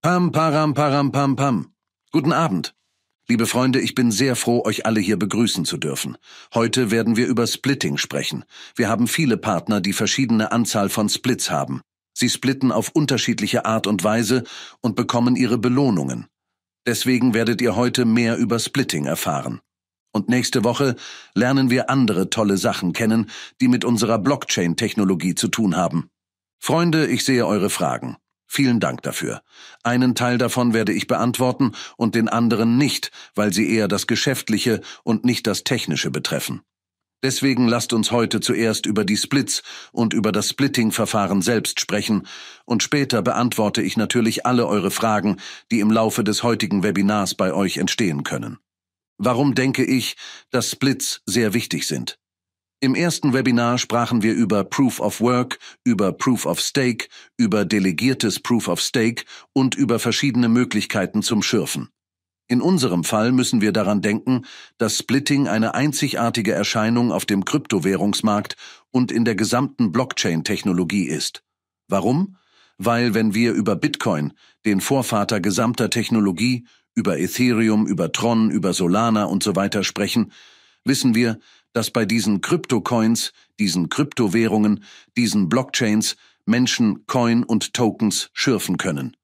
Pam, param, param, pam, pam. Guten Abend. Liebe Freunde, ich bin sehr froh, euch alle hier begrüßen zu dürfen. Heute werden wir über Splitting sprechen. Wir haben viele Partner, die verschiedene Anzahl von Splits haben. Sie splitten auf unterschiedliche Art und Weise und bekommen ihre Belohnungen. Deswegen werdet ihr heute mehr über Splitting erfahren. Und nächste Woche lernen wir andere tolle Sachen kennen, die mit unserer Blockchain-Technologie zu tun haben. Freunde, ich sehe eure Fragen. Vielen Dank dafür. Einen Teil davon werde ich beantworten und den anderen nicht, weil sie eher das Geschäftliche und nicht das Technische betreffen. Deswegen lasst uns heute zuerst über die Splits und über das Splitting-Verfahren selbst sprechen, und später beantworte ich natürlich alle eure Fragen, die im Laufe des heutigen Webinars bei euch entstehen können. Warum denke ich, dass Splits sehr wichtig sind? Im ersten Webinar sprachen wir über Proof of Work, über Proof of Stake, über delegiertes Proof of Stake und über verschiedene Möglichkeiten zum Schürfen. In unserem Fall müssen wir daran denken, dass Splitting eine einzigartige Erscheinung auf dem Kryptowährungsmarkt und in der gesamten Blockchain-Technologie ist. Warum? Weil wenn wir über Bitcoin, den Vorvater gesamter Technologie, über Ethereum, über Tron, über Solana und so weiter sprechen, wissen wir, dass bei diesen Kryptocoins, diesen Kryptowährungen, diesen Blockchains Menschen Coin und Tokens schürfen können.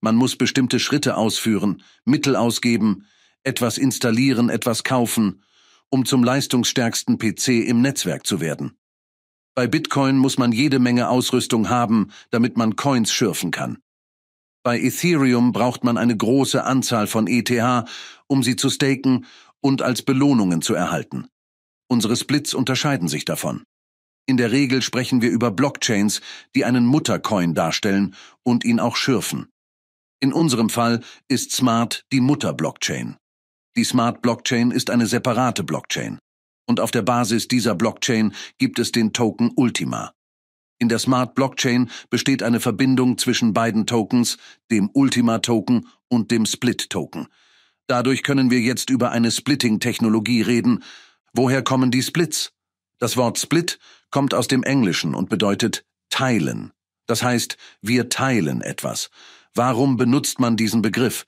Man muss bestimmte Schritte ausführen, Mittel ausgeben, etwas installieren, etwas kaufen, um zum leistungsstärksten PC im Netzwerk zu werden. Bei Bitcoin muss man jede Menge Ausrüstung haben, damit man Coins schürfen kann. Bei Ethereum braucht man eine große Anzahl von ETH, um sie zu staken und als Belohnungen zu erhalten. Unsere Splits unterscheiden sich davon. In der Regel sprechen wir über Blockchains, die einen Muttercoin darstellen und ihn auch schürfen. In unserem Fall ist Smart die Mutterblockchain. Die Smart Blockchain ist eine separate Blockchain. Und auf der Basis dieser Blockchain gibt es den Token Ultima. In der Smart Blockchain besteht eine Verbindung zwischen beiden Tokens, dem Ultima-Token und dem Split-Token. Dadurch können wir jetzt über eine Splitting-Technologie reden, Woher kommen die Splits? Das Wort Split kommt aus dem Englischen und bedeutet teilen. Das heißt, wir teilen etwas. Warum benutzt man diesen Begriff?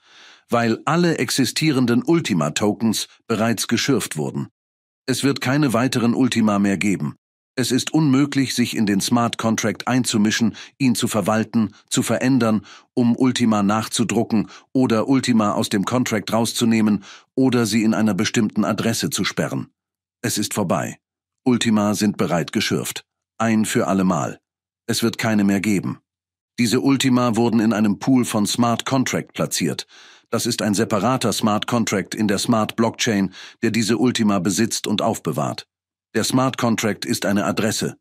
Weil alle existierenden Ultima-Tokens bereits geschürft wurden. Es wird keine weiteren Ultima mehr geben. Es ist unmöglich, sich in den Smart Contract einzumischen, ihn zu verwalten, zu verändern, um Ultima nachzudrucken oder Ultima aus dem Contract rauszunehmen oder sie in einer bestimmten Adresse zu sperren. Es ist vorbei. Ultima sind bereit geschürft. Ein für allemal. Es wird keine mehr geben. Diese Ultima wurden in einem Pool von Smart Contract platziert. Das ist ein separater Smart Contract in der Smart Blockchain, der diese Ultima besitzt und aufbewahrt. Der Smart Contract ist eine Adresse.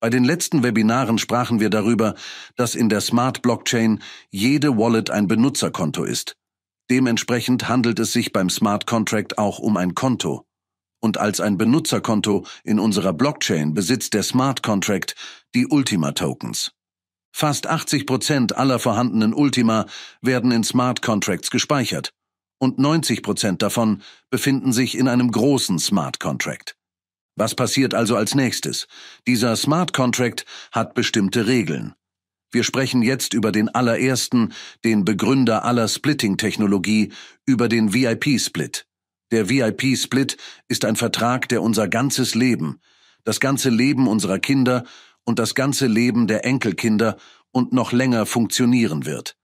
Bei den letzten Webinaren sprachen wir darüber, dass in der Smart Blockchain jede Wallet ein Benutzerkonto ist. Dementsprechend handelt es sich beim Smart Contract auch um ein Konto und als ein Benutzerkonto in unserer Blockchain besitzt der Smart Contract die Ultima-Tokens. Fast 80 Prozent aller vorhandenen Ultima werden in Smart Contracts gespeichert und 90 Prozent davon befinden sich in einem großen Smart Contract. Was passiert also als nächstes? Dieser Smart Contract hat bestimmte Regeln. Wir sprechen jetzt über den allerersten, den Begründer aller Splitting-Technologie, über den VIP-Split. Der VIP-Split ist ein Vertrag, der unser ganzes Leben, das ganze Leben unserer Kinder und das ganze Leben der Enkelkinder und noch länger funktionieren wird.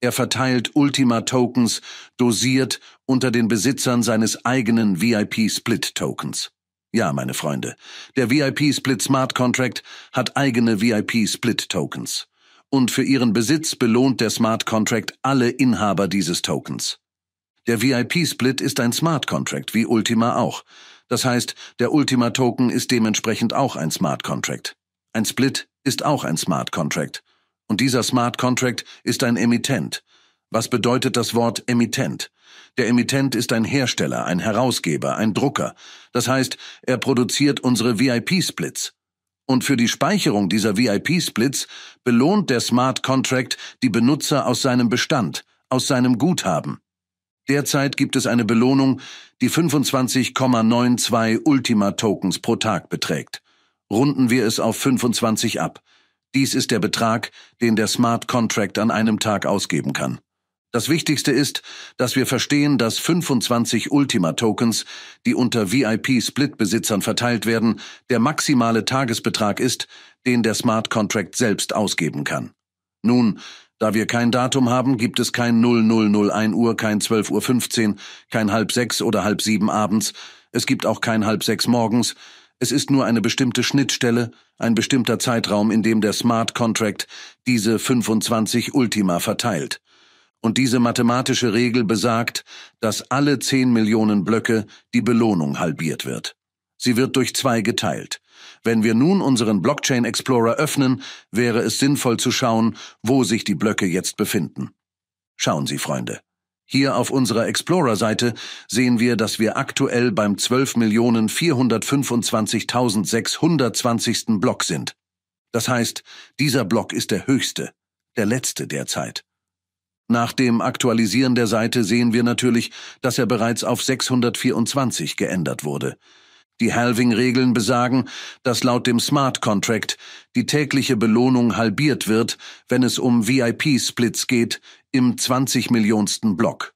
Er verteilt Ultima-Tokens, dosiert unter den Besitzern seines eigenen VIP-Split-Tokens. Ja, meine Freunde, der VIP-Split Smart Contract hat eigene VIP-Split-Tokens. Und für ihren Besitz belohnt der Smart Contract alle Inhaber dieses Tokens. Der VIP-Split ist ein Smart Contract, wie Ultima auch. Das heißt, der Ultima-Token ist dementsprechend auch ein Smart Contract. Ein Split ist auch ein Smart Contract. Und dieser Smart Contract ist ein Emittent. Was bedeutet das Wort Emittent? Der Emittent ist ein Hersteller, ein Herausgeber, ein Drucker. Das heißt, er produziert unsere VIP-Splits. Und für die Speicherung dieser VIP-Splits belohnt der Smart Contract die Benutzer aus seinem Bestand, aus seinem Guthaben. Derzeit gibt es eine Belohnung, die 25,92 Ultima-Tokens pro Tag beträgt. Runden wir es auf 25 ab. Dies ist der Betrag, den der Smart Contract an einem Tag ausgeben kann. Das Wichtigste ist, dass wir verstehen, dass 25 Ultima-Tokens, die unter VIP-Split-Besitzern verteilt werden, der maximale Tagesbetrag ist, den der Smart Contract selbst ausgeben kann. Nun, da wir kein Datum haben, gibt es kein 0001 Uhr, kein 12.15 Uhr, kein halb sechs oder halb sieben abends. Es gibt auch kein halb sechs morgens. Es ist nur eine bestimmte Schnittstelle, ein bestimmter Zeitraum, in dem der Smart Contract diese 25 Ultima verteilt. Und diese mathematische Regel besagt, dass alle 10 Millionen Blöcke die Belohnung halbiert wird. Sie wird durch zwei geteilt. Wenn wir nun unseren Blockchain Explorer öffnen, wäre es sinnvoll zu schauen, wo sich die Blöcke jetzt befinden. Schauen Sie, Freunde. Hier auf unserer Explorer-Seite sehen wir, dass wir aktuell beim 12.425.620. Block sind. Das heißt, dieser Block ist der höchste, der letzte derzeit. Nach dem Aktualisieren der Seite sehen wir natürlich, dass er bereits auf 624 geändert wurde. Die Halving-Regeln besagen, dass laut dem Smart Contract die tägliche Belohnung halbiert wird, wenn es um VIP-Splits geht im 20 Millionsten Block.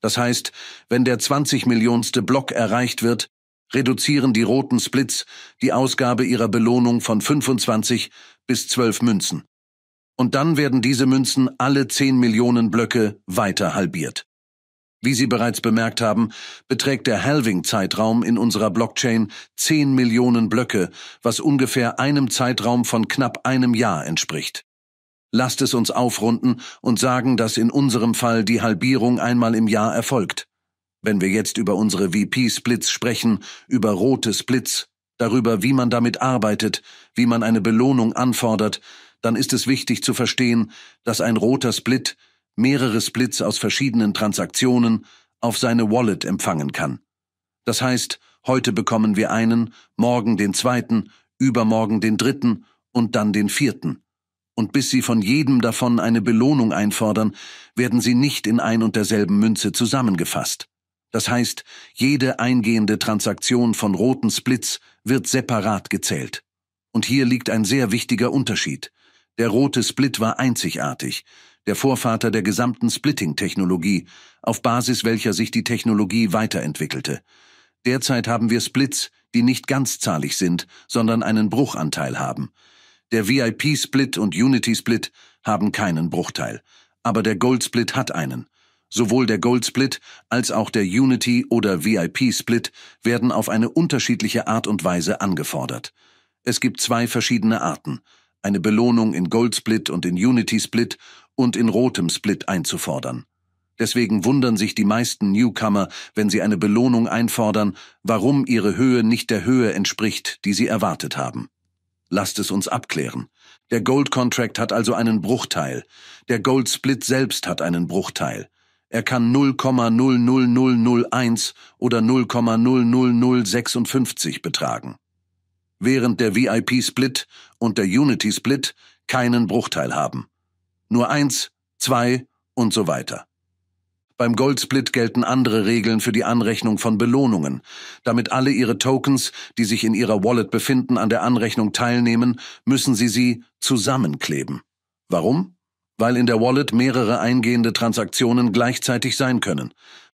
Das heißt, wenn der 20 Millionste Block erreicht wird, reduzieren die roten Splits die Ausgabe ihrer Belohnung von 25 bis 12 Münzen. Und dann werden diese Münzen alle 10 Millionen Blöcke weiter halbiert. Wie Sie bereits bemerkt haben, beträgt der Halving-Zeitraum in unserer Blockchain 10 Millionen Blöcke, was ungefähr einem Zeitraum von knapp einem Jahr entspricht. Lasst es uns aufrunden und sagen, dass in unserem Fall die Halbierung einmal im Jahr erfolgt. Wenn wir jetzt über unsere VP-Splits sprechen, über rote Splits, darüber, wie man damit arbeitet, wie man eine Belohnung anfordert, dann ist es wichtig zu verstehen, dass ein roter Split mehrere Splits aus verschiedenen Transaktionen auf seine Wallet empfangen kann. Das heißt, heute bekommen wir einen, morgen den zweiten, übermorgen den dritten und dann den vierten. Und bis Sie von jedem davon eine Belohnung einfordern, werden sie nicht in ein und derselben Münze zusammengefasst. Das heißt, jede eingehende Transaktion von roten Splits wird separat gezählt. Und hier liegt ein sehr wichtiger Unterschied. Der rote Split war einzigartig der Vorvater der gesamten Splitting-Technologie, auf Basis welcher sich die Technologie weiterentwickelte. Derzeit haben wir Splits, die nicht ganzzahlig sind, sondern einen Bruchanteil haben. Der VIP-Split und Unity-Split haben keinen Bruchteil, aber der Gold-Split hat einen. Sowohl der Gold-Split als auch der Unity- oder VIP-Split werden auf eine unterschiedliche Art und Weise angefordert. Es gibt zwei verschiedene Arten, eine Belohnung in Gold-Split und in Unity-Split und in rotem Split einzufordern. Deswegen wundern sich die meisten Newcomer, wenn sie eine Belohnung einfordern, warum ihre Höhe nicht der Höhe entspricht, die sie erwartet haben. Lasst es uns abklären. Der Gold Contract hat also einen Bruchteil. Der Gold Split selbst hat einen Bruchteil. Er kann 0,00001 oder 0,00056 betragen. Während der VIP Split und der Unity Split keinen Bruchteil haben nur eins, zwei und so weiter. Beim Goldsplit gelten andere Regeln für die Anrechnung von Belohnungen, damit alle ihre Tokens, die sich in ihrer Wallet befinden, an der Anrechnung teilnehmen, müssen sie sie zusammenkleben. Warum? Weil in der Wallet mehrere eingehende Transaktionen gleichzeitig sein können.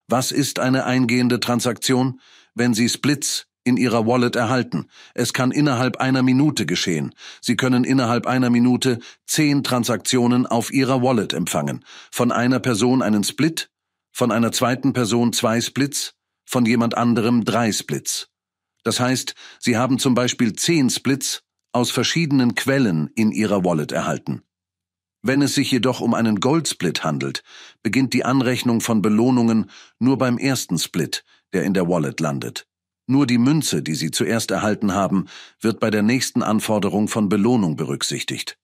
Was ist eine eingehende Transaktion? Wenn sie Splits in Ihrer Wallet erhalten. Es kann innerhalb einer Minute geschehen. Sie können innerhalb einer Minute zehn Transaktionen auf Ihrer Wallet empfangen. Von einer Person einen Split, von einer zweiten Person zwei Splits, von jemand anderem drei Splits. Das heißt, Sie haben zum Beispiel zehn Splits aus verschiedenen Quellen in Ihrer Wallet erhalten. Wenn es sich jedoch um einen Goldsplit handelt, beginnt die Anrechnung von Belohnungen nur beim ersten Split, der in der Wallet landet. Nur die Münze, die sie zuerst erhalten haben, wird bei der nächsten Anforderung von Belohnung berücksichtigt.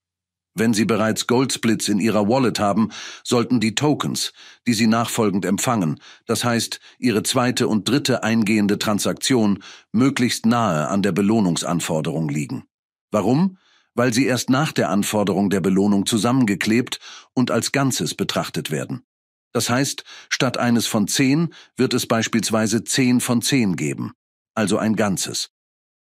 Wenn Sie bereits Goldsplits in Ihrer Wallet haben, sollten die Tokens, die Sie nachfolgend empfangen, das heißt Ihre zweite und dritte eingehende Transaktion, möglichst nahe an der Belohnungsanforderung liegen. Warum? Weil sie erst nach der Anforderung der Belohnung zusammengeklebt und als Ganzes betrachtet werden. Das heißt, statt eines von zehn wird es beispielsweise zehn von zehn geben also ein Ganzes.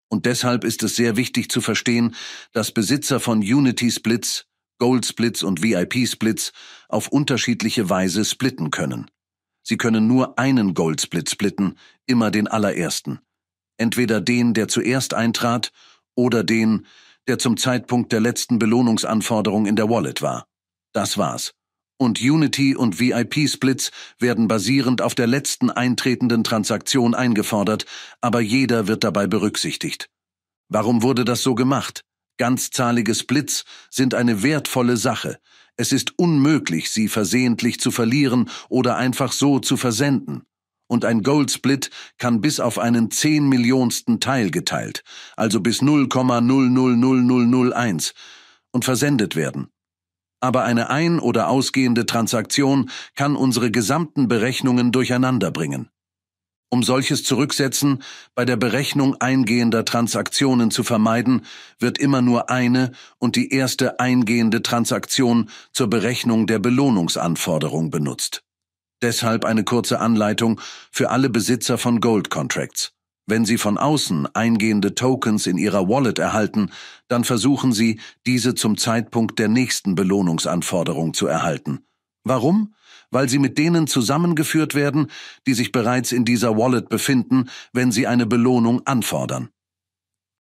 Und deshalb ist es sehr wichtig zu verstehen, dass Besitzer von Unity Splits, Gold Splits und VIP Splits auf unterschiedliche Weise splitten können. Sie können nur einen Gold Split splitten, immer den allerersten. Entweder den, der zuerst eintrat, oder den, der zum Zeitpunkt der letzten Belohnungsanforderung in der Wallet war. Das war's und Unity und VIP-Splits werden basierend auf der letzten eintretenden Transaktion eingefordert, aber jeder wird dabei berücksichtigt. Warum wurde das so gemacht? Ganzzahlige Splits sind eine wertvolle Sache. Es ist unmöglich, sie versehentlich zu verlieren oder einfach so zu versenden. Und ein Gold Split kann bis auf einen zehn Millionsten Teil geteilt, also bis 0,000001 und versendet werden aber eine ein- oder ausgehende Transaktion kann unsere gesamten Berechnungen durcheinanderbringen. Um solches Zurücksetzen bei der Berechnung eingehender Transaktionen zu vermeiden, wird immer nur eine und die erste eingehende Transaktion zur Berechnung der Belohnungsanforderung benutzt. Deshalb eine kurze Anleitung für alle Besitzer von Gold Contracts. Wenn Sie von außen eingehende Tokens in Ihrer Wallet erhalten, dann versuchen Sie, diese zum Zeitpunkt der nächsten Belohnungsanforderung zu erhalten. Warum? Weil sie mit denen zusammengeführt werden, die sich bereits in dieser Wallet befinden, wenn sie eine Belohnung anfordern.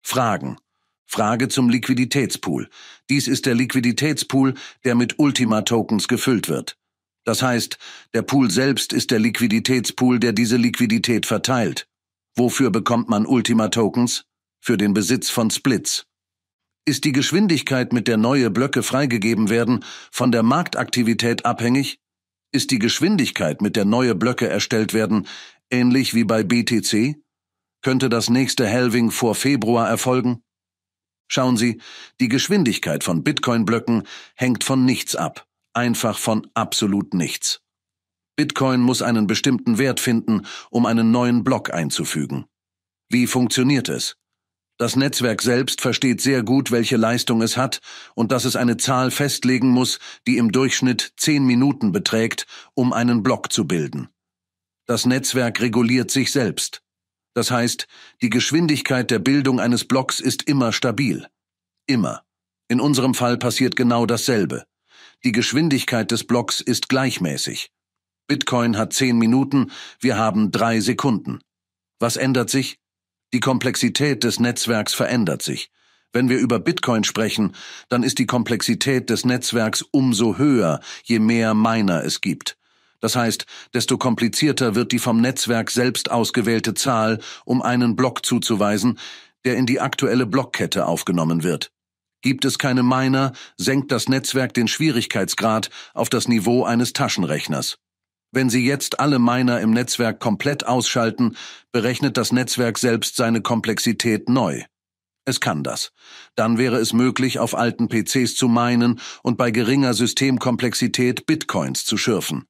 Fragen. Frage zum Liquiditätspool. Dies ist der Liquiditätspool, der mit Ultima-Tokens gefüllt wird. Das heißt, der Pool selbst ist der Liquiditätspool, der diese Liquidität verteilt. Wofür bekommt man Ultima-Tokens? Für den Besitz von Splits. Ist die Geschwindigkeit, mit der neue Blöcke freigegeben werden, von der Marktaktivität abhängig? Ist die Geschwindigkeit, mit der neue Blöcke erstellt werden, ähnlich wie bei BTC? Könnte das nächste Halving vor Februar erfolgen? Schauen Sie, die Geschwindigkeit von Bitcoin-Blöcken hängt von nichts ab, einfach von absolut nichts. Bitcoin muss einen bestimmten Wert finden, um einen neuen Block einzufügen. Wie funktioniert es? Das Netzwerk selbst versteht sehr gut, welche Leistung es hat und dass es eine Zahl festlegen muss, die im Durchschnitt zehn Minuten beträgt, um einen Block zu bilden. Das Netzwerk reguliert sich selbst. Das heißt, die Geschwindigkeit der Bildung eines Blocks ist immer stabil. Immer. In unserem Fall passiert genau dasselbe. Die Geschwindigkeit des Blocks ist gleichmäßig. Bitcoin hat zehn Minuten, wir haben drei Sekunden. Was ändert sich? Die Komplexität des Netzwerks verändert sich. Wenn wir über Bitcoin sprechen, dann ist die Komplexität des Netzwerks umso höher, je mehr Miner es gibt. Das heißt, desto komplizierter wird die vom Netzwerk selbst ausgewählte Zahl, um einen Block zuzuweisen, der in die aktuelle Blockkette aufgenommen wird. Gibt es keine Miner, senkt das Netzwerk den Schwierigkeitsgrad auf das Niveau eines Taschenrechners. Wenn Sie jetzt alle Miner im Netzwerk komplett ausschalten, berechnet das Netzwerk selbst seine Komplexität neu. Es kann das. Dann wäre es möglich, auf alten PCs zu minen und bei geringer Systemkomplexität Bitcoins zu schürfen.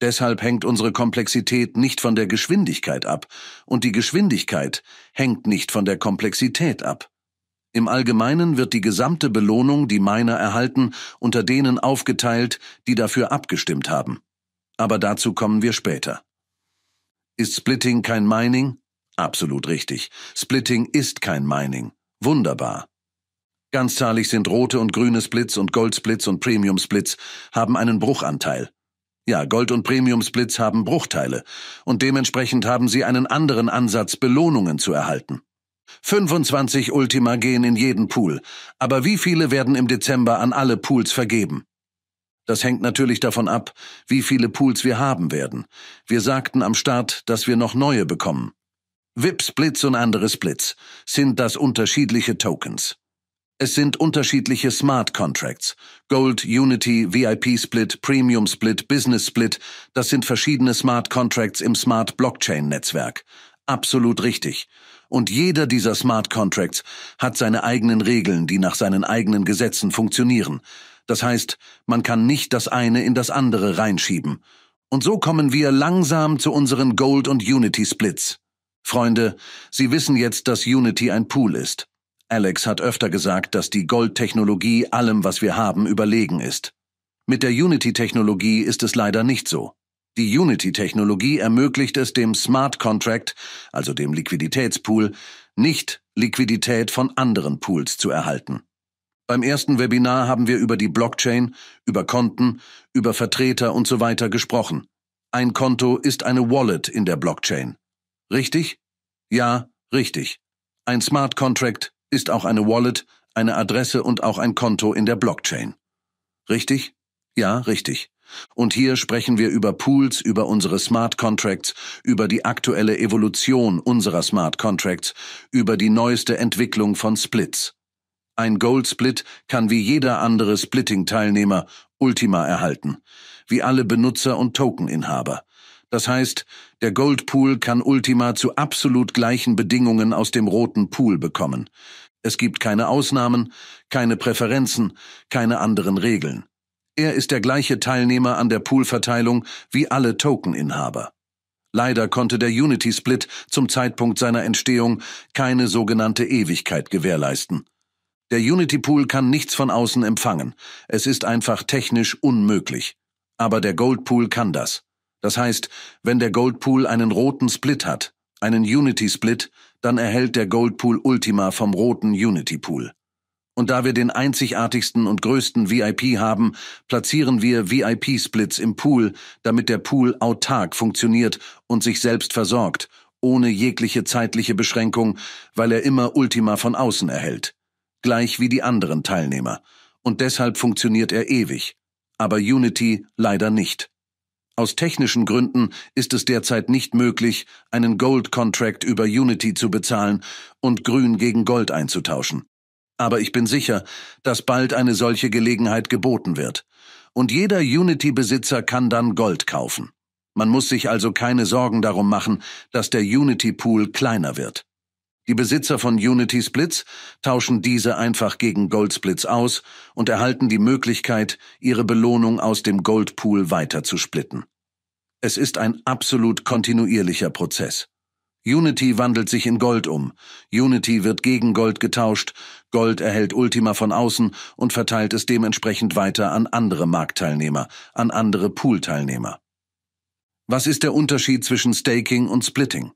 Deshalb hängt unsere Komplexität nicht von der Geschwindigkeit ab und die Geschwindigkeit hängt nicht von der Komplexität ab. Im Allgemeinen wird die gesamte Belohnung, die Miner erhalten, unter denen aufgeteilt, die dafür abgestimmt haben aber dazu kommen wir später. Ist Splitting kein Mining? Absolut richtig. Splitting ist kein Mining. Wunderbar. Ganzzahlig sind rote und grüne Splits und Goldsplits und Premium-Splits haben einen Bruchanteil. Ja, Gold- und Premium-Splits haben Bruchteile und dementsprechend haben sie einen anderen Ansatz, Belohnungen zu erhalten. 25 Ultima gehen in jeden Pool, aber wie viele werden im Dezember an alle Pools vergeben? Das hängt natürlich davon ab, wie viele Pools wir haben werden. Wir sagten am Start, dass wir noch neue bekommen. VIP-Splits und andere Splits sind das unterschiedliche Tokens. Es sind unterschiedliche Smart Contracts. Gold, Unity, VIP Split, Premium Split, Business Split, das sind verschiedene Smart Contracts im Smart Blockchain Netzwerk. Absolut richtig. Und jeder dieser Smart Contracts hat seine eigenen Regeln, die nach seinen eigenen Gesetzen funktionieren. Das heißt, man kann nicht das eine in das andere reinschieben. Und so kommen wir langsam zu unseren Gold- und Unity-Splits. Freunde, Sie wissen jetzt, dass Unity ein Pool ist. Alex hat öfter gesagt, dass die Gold-Technologie allem, was wir haben, überlegen ist. Mit der Unity-Technologie ist es leider nicht so. Die Unity-Technologie ermöglicht es dem Smart Contract, also dem Liquiditätspool, nicht Liquidität von anderen Pools zu erhalten. Beim ersten Webinar haben wir über die Blockchain, über Konten, über Vertreter und so weiter gesprochen. Ein Konto ist eine Wallet in der Blockchain. Richtig? Ja, richtig. Ein Smart Contract ist auch eine Wallet, eine Adresse und auch ein Konto in der Blockchain. Richtig? Ja, richtig. Und hier sprechen wir über Pools, über unsere Smart Contracts, über die aktuelle Evolution unserer Smart Contracts, über die neueste Entwicklung von Splits. Ein Gold-Split kann wie jeder andere Splitting-Teilnehmer Ultima erhalten, wie alle Benutzer und Token-Inhaber. Das heißt, der Goldpool kann Ultima zu absolut gleichen Bedingungen aus dem roten Pool bekommen. Es gibt keine Ausnahmen, keine Präferenzen, keine anderen Regeln. Er ist der gleiche Teilnehmer an der Poolverteilung wie alle Token-Inhaber. Leider konnte der Unity Split zum Zeitpunkt seiner Entstehung keine sogenannte Ewigkeit gewährleisten. Der Unity Pool kann nichts von außen empfangen. Es ist einfach technisch unmöglich. Aber der Gold Pool kann das. Das heißt, wenn der Gold Pool einen roten Split hat, einen Unity Split, dann erhält der Gold Pool Ultima vom roten Unity Pool. Und da wir den einzigartigsten und größten VIP haben, platzieren wir VIP-Splits im Pool, damit der Pool autark funktioniert und sich selbst versorgt, ohne jegliche zeitliche Beschränkung, weil er immer Ultima von außen erhält gleich wie die anderen Teilnehmer, und deshalb funktioniert er ewig, aber Unity leider nicht. Aus technischen Gründen ist es derzeit nicht möglich, einen Gold Contract über Unity zu bezahlen und Grün gegen Gold einzutauschen. Aber ich bin sicher, dass bald eine solche Gelegenheit geboten wird. Und jeder Unity-Besitzer kann dann Gold kaufen. Man muss sich also keine Sorgen darum machen, dass der Unity-Pool kleiner wird. Die Besitzer von Unity Splits tauschen diese einfach gegen Gold Splits aus und erhalten die Möglichkeit, ihre Belohnung aus dem Gold Pool weiter zu splitten. Es ist ein absolut kontinuierlicher Prozess. Unity wandelt sich in Gold um. Unity wird gegen Gold getauscht, Gold erhält Ultima von außen und verteilt es dementsprechend weiter an andere Marktteilnehmer, an andere Poolteilnehmer. Was ist der Unterschied zwischen Staking und Splitting?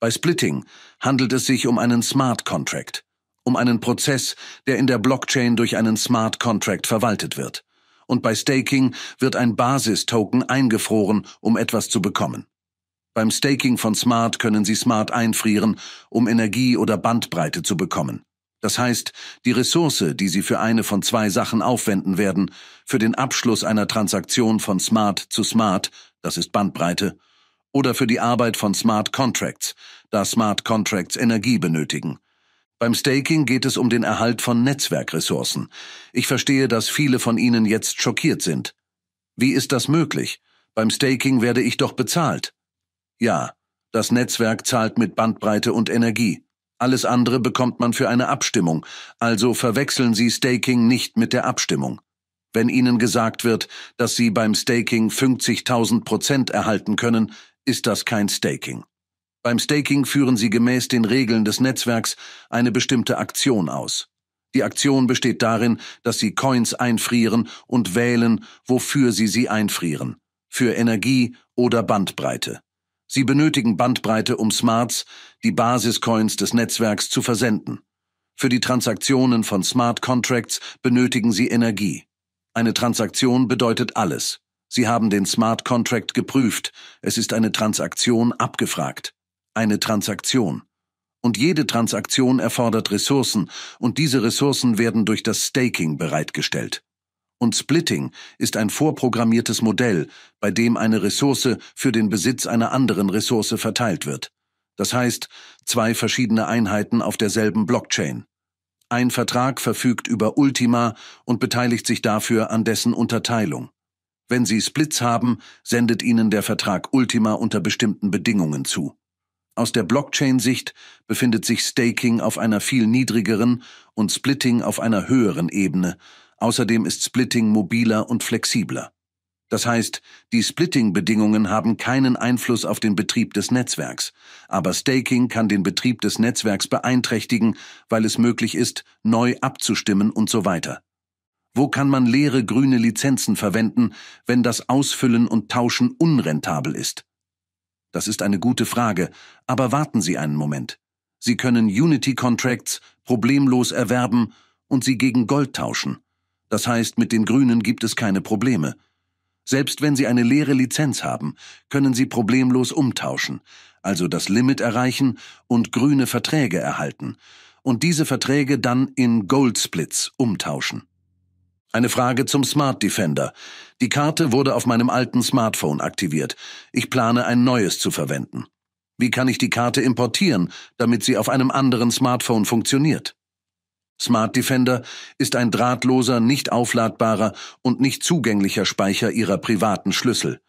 Bei Splitting handelt es sich um einen Smart Contract, um einen Prozess, der in der Blockchain durch einen Smart Contract verwaltet wird. Und bei Staking wird ein Basistoken eingefroren, um etwas zu bekommen. Beim Staking von Smart können Sie Smart einfrieren, um Energie oder Bandbreite zu bekommen. Das heißt, die Ressource, die Sie für eine von zwei Sachen aufwenden werden, für den Abschluss einer Transaktion von Smart zu Smart, das ist Bandbreite, oder für die Arbeit von Smart Contracts, da Smart Contracts Energie benötigen. Beim Staking geht es um den Erhalt von Netzwerkressourcen. Ich verstehe, dass viele von Ihnen jetzt schockiert sind. Wie ist das möglich? Beim Staking werde ich doch bezahlt. Ja, das Netzwerk zahlt mit Bandbreite und Energie. Alles andere bekommt man für eine Abstimmung, also verwechseln Sie Staking nicht mit der Abstimmung. Wenn Ihnen gesagt wird, dass Sie beim Staking 50.000 Prozent erhalten können, ist das kein Staking. Beim Staking führen Sie gemäß den Regeln des Netzwerks eine bestimmte Aktion aus. Die Aktion besteht darin, dass Sie Coins einfrieren und wählen, wofür Sie sie einfrieren. Für Energie oder Bandbreite. Sie benötigen Bandbreite, um Smarts, die Basiscoins des Netzwerks, zu versenden. Für die Transaktionen von Smart Contracts benötigen Sie Energie. Eine Transaktion bedeutet alles. Sie haben den Smart Contract geprüft. Es ist eine Transaktion abgefragt. Eine Transaktion. Und jede Transaktion erfordert Ressourcen, und diese Ressourcen werden durch das Staking bereitgestellt. Und Splitting ist ein vorprogrammiertes Modell, bei dem eine Ressource für den Besitz einer anderen Ressource verteilt wird. Das heißt, zwei verschiedene Einheiten auf derselben Blockchain. Ein Vertrag verfügt über Ultima und beteiligt sich dafür an dessen Unterteilung. Wenn Sie Splits haben, sendet Ihnen der Vertrag Ultima unter bestimmten Bedingungen zu. Aus der Blockchain-Sicht befindet sich Staking auf einer viel niedrigeren und Splitting auf einer höheren Ebene. Außerdem ist Splitting mobiler und flexibler. Das heißt, die Splitting-Bedingungen haben keinen Einfluss auf den Betrieb des Netzwerks, aber Staking kann den Betrieb des Netzwerks beeinträchtigen, weil es möglich ist, neu abzustimmen und so weiter. Wo kann man leere grüne Lizenzen verwenden, wenn das Ausfüllen und Tauschen unrentabel ist? Das ist eine gute Frage, aber warten Sie einen Moment. Sie können Unity Contracts problemlos erwerben und sie gegen Gold tauschen. Das heißt, mit den Grünen gibt es keine Probleme. Selbst wenn Sie eine leere Lizenz haben, können Sie problemlos umtauschen, also das Limit erreichen und grüne Verträge erhalten und diese Verträge dann in Gold Splits umtauschen. Eine Frage zum Smart Defender. Die Karte wurde auf meinem alten Smartphone aktiviert. Ich plane ein neues zu verwenden. Wie kann ich die Karte importieren, damit sie auf einem anderen Smartphone funktioniert? Smart Defender ist ein drahtloser, nicht aufladbarer und nicht zugänglicher Speicher Ihrer privaten Schlüssel.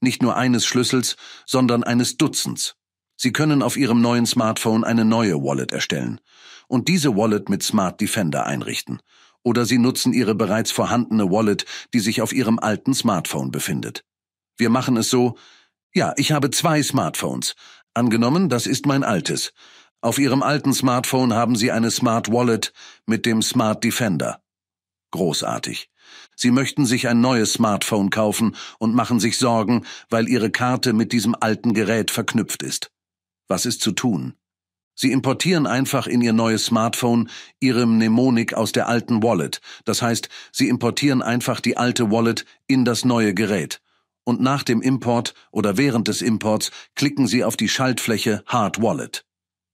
Nicht nur eines Schlüssels, sondern eines Dutzends. Sie können auf Ihrem neuen Smartphone eine neue Wallet erstellen und diese Wallet mit Smart Defender einrichten oder Sie nutzen Ihre bereits vorhandene Wallet, die sich auf Ihrem alten Smartphone befindet. Wir machen es so, ja, ich habe zwei Smartphones. Angenommen, das ist mein altes. Auf Ihrem alten Smartphone haben Sie eine Smart Wallet mit dem Smart Defender. Großartig. Sie möchten sich ein neues Smartphone kaufen und machen sich Sorgen, weil Ihre Karte mit diesem alten Gerät verknüpft ist. Was ist zu tun? Sie importieren einfach in ihr neues Smartphone ihre Mnemonik aus der alten Wallet. Das heißt, sie importieren einfach die alte Wallet in das neue Gerät. Und nach dem Import oder während des Imports klicken Sie auf die Schaltfläche Hard Wallet.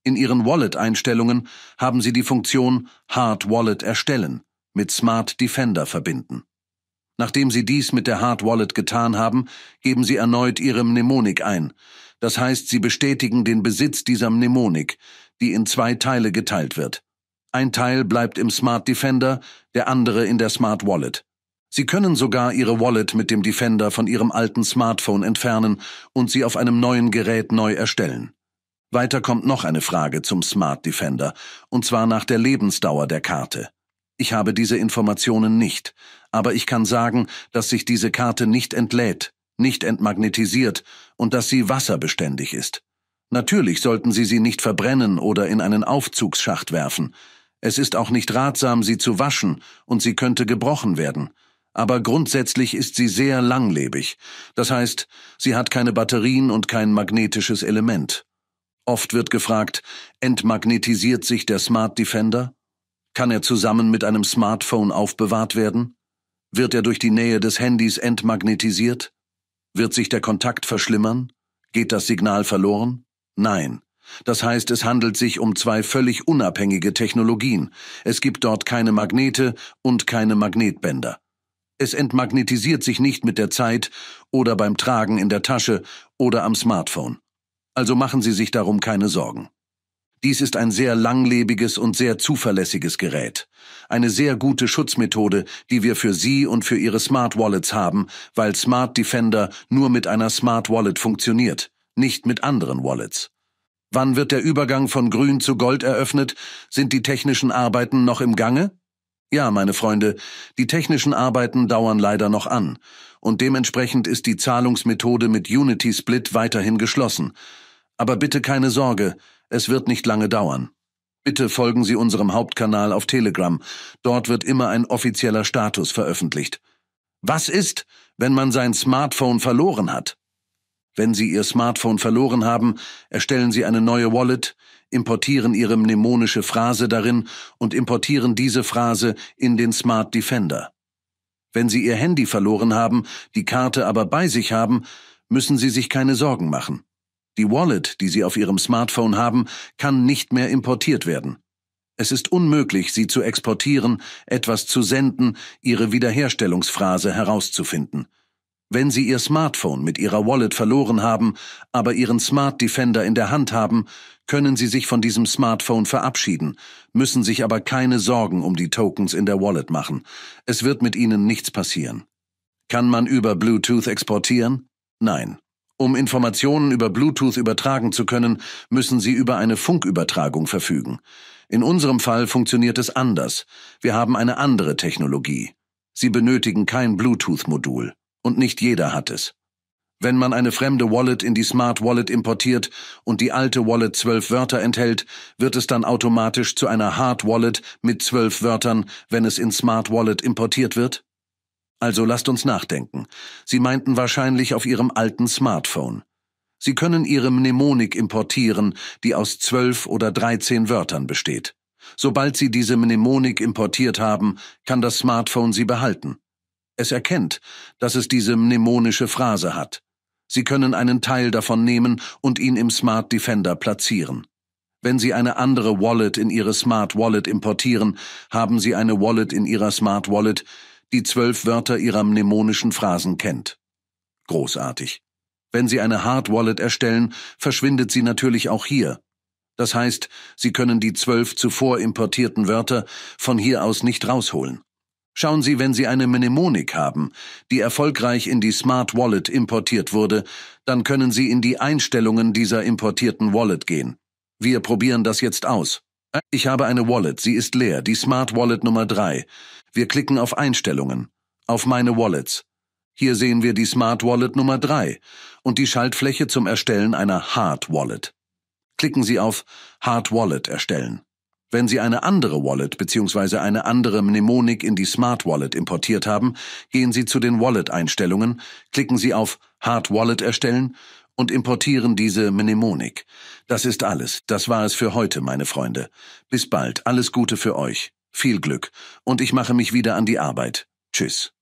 In Ihren Wallet-Einstellungen haben Sie die Funktion Hard Wallet erstellen mit Smart Defender verbinden. Nachdem Sie dies mit der Hard Wallet getan haben, geben Sie erneut Ihre Mnemonik ein. Das heißt, sie bestätigen den Besitz dieser Mnemonik, die in zwei Teile geteilt wird. Ein Teil bleibt im Smart Defender, der andere in der Smart Wallet. Sie können sogar Ihre Wallet mit dem Defender von Ihrem alten Smartphone entfernen und sie auf einem neuen Gerät neu erstellen. Weiter kommt noch eine Frage zum Smart Defender, und zwar nach der Lebensdauer der Karte. Ich habe diese Informationen nicht, aber ich kann sagen, dass sich diese Karte nicht entlädt, nicht entmagnetisiert und dass sie wasserbeständig ist. Natürlich sollten Sie sie nicht verbrennen oder in einen Aufzugsschacht werfen. Es ist auch nicht ratsam, sie zu waschen, und sie könnte gebrochen werden. Aber grundsätzlich ist sie sehr langlebig. Das heißt, sie hat keine Batterien und kein magnetisches Element. Oft wird gefragt, entmagnetisiert sich der Smart Defender? Kann er zusammen mit einem Smartphone aufbewahrt werden? Wird er durch die Nähe des Handys entmagnetisiert? Wird sich der Kontakt verschlimmern? Geht das Signal verloren? Nein. Das heißt, es handelt sich um zwei völlig unabhängige Technologien. Es gibt dort keine Magnete und keine Magnetbänder. Es entmagnetisiert sich nicht mit der Zeit oder beim Tragen in der Tasche oder am Smartphone. Also machen Sie sich darum keine Sorgen. Dies ist ein sehr langlebiges und sehr zuverlässiges Gerät. Eine sehr gute Schutzmethode, die wir für Sie und für Ihre Smart Wallets haben, weil Smart Defender nur mit einer Smart Wallet funktioniert, nicht mit anderen Wallets. Wann wird der Übergang von Grün zu Gold eröffnet? Sind die technischen Arbeiten noch im Gange? Ja, meine Freunde, die technischen Arbeiten dauern leider noch an und dementsprechend ist die Zahlungsmethode mit Unity Split weiterhin geschlossen. Aber bitte keine Sorge, es wird nicht lange dauern. Bitte folgen Sie unserem Hauptkanal auf Telegram. Dort wird immer ein offizieller Status veröffentlicht. Was ist, wenn man sein Smartphone verloren hat? Wenn Sie Ihr Smartphone verloren haben, erstellen Sie eine neue Wallet, importieren Ihre mnemonische Phrase darin und importieren diese Phrase in den Smart Defender. Wenn Sie Ihr Handy verloren haben, die Karte aber bei sich haben, müssen Sie sich keine Sorgen machen. Die Wallet, die Sie auf Ihrem Smartphone haben, kann nicht mehr importiert werden. Es ist unmöglich, sie zu exportieren, etwas zu senden, ihre Wiederherstellungsphrase herauszufinden. Wenn Sie Ihr Smartphone mit Ihrer Wallet verloren haben, aber Ihren Smart Defender in der Hand haben, können Sie sich von diesem Smartphone verabschieden, müssen sich aber keine Sorgen um die Tokens in der Wallet machen. Es wird mit Ihnen nichts passieren. Kann man über Bluetooth exportieren? Nein. Um Informationen über Bluetooth übertragen zu können, müssen Sie über eine Funkübertragung verfügen. In unserem Fall funktioniert es anders. Wir haben eine andere Technologie. Sie benötigen kein Bluetooth-Modul. Und nicht jeder hat es. Wenn man eine fremde Wallet in die Smart Wallet importiert und die alte Wallet zwölf Wörter enthält, wird es dann automatisch zu einer Hard Wallet mit zwölf Wörtern, wenn es in Smart Wallet importiert wird? Also lasst uns nachdenken. Sie meinten wahrscheinlich auf ihrem alten Smartphone. Sie können ihre Mnemonik importieren, die aus zwölf oder dreizehn Wörtern besteht. Sobald Sie diese Mnemonik importiert haben, kann das Smartphone sie behalten. Es erkennt, dass es diese mnemonische Phrase hat. Sie können einen Teil davon nehmen und ihn im Smart Defender platzieren. Wenn Sie eine andere Wallet in Ihre Smart Wallet importieren, haben Sie eine Wallet in Ihrer Smart Wallet, die zwölf Wörter ihrer mnemonischen Phrasen kennt. Großartig. Wenn Sie eine Hard Wallet erstellen, verschwindet sie natürlich auch hier. Das heißt, Sie können die zwölf zuvor importierten Wörter von hier aus nicht rausholen. Schauen Sie, wenn Sie eine Mnemonik haben, die erfolgreich in die Smart Wallet importiert wurde, dann können Sie in die Einstellungen dieser importierten Wallet gehen. Wir probieren das jetzt aus. Ich habe eine Wallet, sie ist leer, die Smart Wallet Nummer 3. Wir klicken auf Einstellungen, auf meine Wallets. Hier sehen wir die Smart Wallet Nummer 3 und die Schaltfläche zum Erstellen einer Hard Wallet. Klicken Sie auf Hard Wallet erstellen. Wenn Sie eine andere Wallet bzw. eine andere Mnemonik in die Smart Wallet importiert haben, gehen Sie zu den Wallet-Einstellungen, klicken Sie auf Hard Wallet erstellen und importieren diese Mnemonik. Das ist alles. Das war es für heute, meine Freunde. Bis bald. Alles Gute für euch. Viel Glück und ich mache mich wieder an die Arbeit. Tschüss.